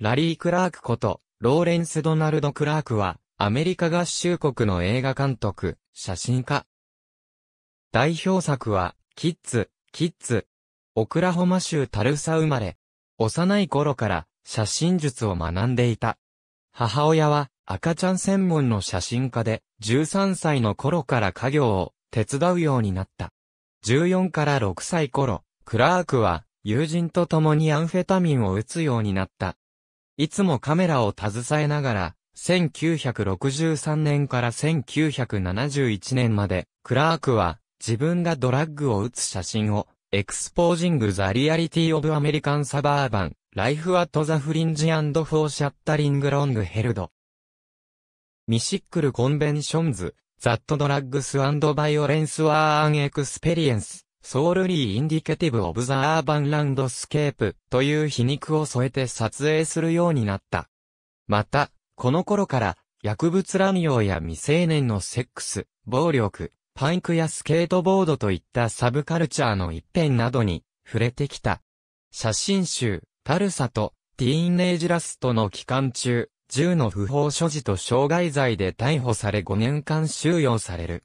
ラリー・クラークこと、ローレンス・ドナルド・クラークは、アメリカ合衆国の映画監督、写真家。代表作は、キッズ、キッズ。オクラホマ州タルサ生まれ。幼い頃から写真術を学んでいた。母親は赤ちゃん専門の写真家で、13歳の頃から家業を手伝うようになった。14から6歳頃、クラークは友人と共にアンフェタミンを打つようになった。いつもカメラを携えながら、1963年から1971年まで、クラークは自分がドラッグを打つ写真を、エクスポージング・ザ・リアリティ・オブ・アメリカン・サバーバン、ライフ・アット・ザ・フリンジ・アンド・フォー・シャッタリング・ロング・ヘルド。ミシックル・コンベンションズ、ザット・ドラッグス・バイオレンス・ワー・アン・エクスペリエンス。ソウルリー・インディケティブ・オブ・ザ・アーバン・ランドスケープという皮肉を添えて撮影するようになった。また、この頃から薬物乱用や未成年のセックス、暴力、パンクやスケートボードといったサブカルチャーの一辺などに触れてきた。写真集、タルサとティーンエイジラストの期間中、銃の不法所持と傷害罪で逮捕され5年間収容される。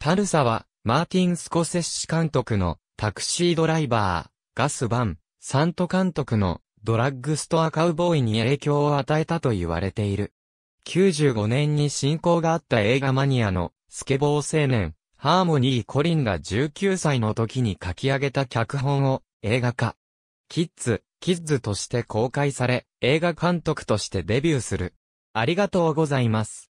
タルサはマーティン・スコセッシ監督のタクシードライバー、ガス・バン、サント監督のドラッグストアカウボーイに影響を与えたと言われている。95年に親交があった映画マニアのスケボー青年、ハーモニー・コリンが19歳の時に書き上げた脚本を映画化。キッズ、キッズとして公開され、映画監督としてデビューする。ありがとうございます。